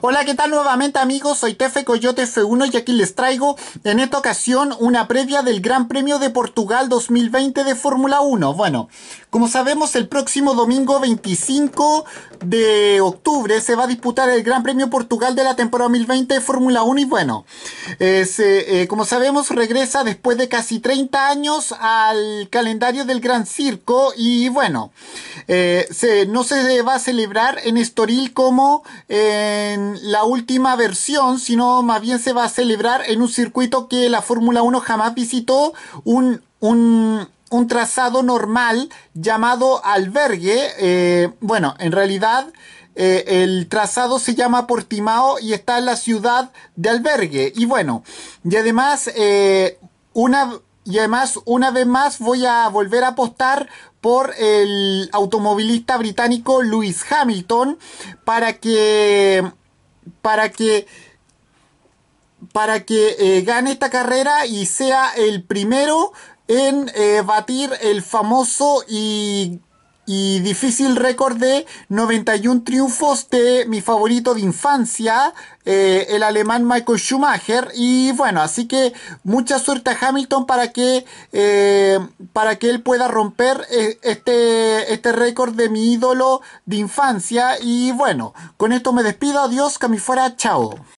Hola, ¿qué tal nuevamente amigos? Soy Tefe Coyote F1 y aquí les traigo en esta ocasión una previa del Gran Premio de Portugal 2020 de Fórmula 1. Bueno, como sabemos el próximo domingo 25 de octubre se va a disputar el Gran Premio Portugal de la temporada 2020 de Fórmula 1 y bueno, eh, eh, como sabemos regresa después de casi 30 años al calendario del Gran Circo y bueno, eh, no se va a celebrar en Estoril como en la última versión, sino más bien se va a celebrar en un circuito que la Fórmula 1 jamás visitó, un, un, trazado normal llamado albergue. Eh, bueno, en realidad... Eh, el trazado se llama Portimao y está en la ciudad de Albergue. Y bueno, y además, eh, una, y además, una vez más voy a volver a apostar por el automovilista británico Lewis Hamilton para que para que para que eh, gane esta carrera y sea el primero en eh, batir el famoso y y difícil récord de 91 triunfos de mi favorito de infancia, eh, el alemán Michael Schumacher. Y bueno, así que mucha suerte a Hamilton para que, eh, para que él pueda romper eh, este, este récord de mi ídolo de infancia. Y bueno, con esto me despido. Adiós, que Chao.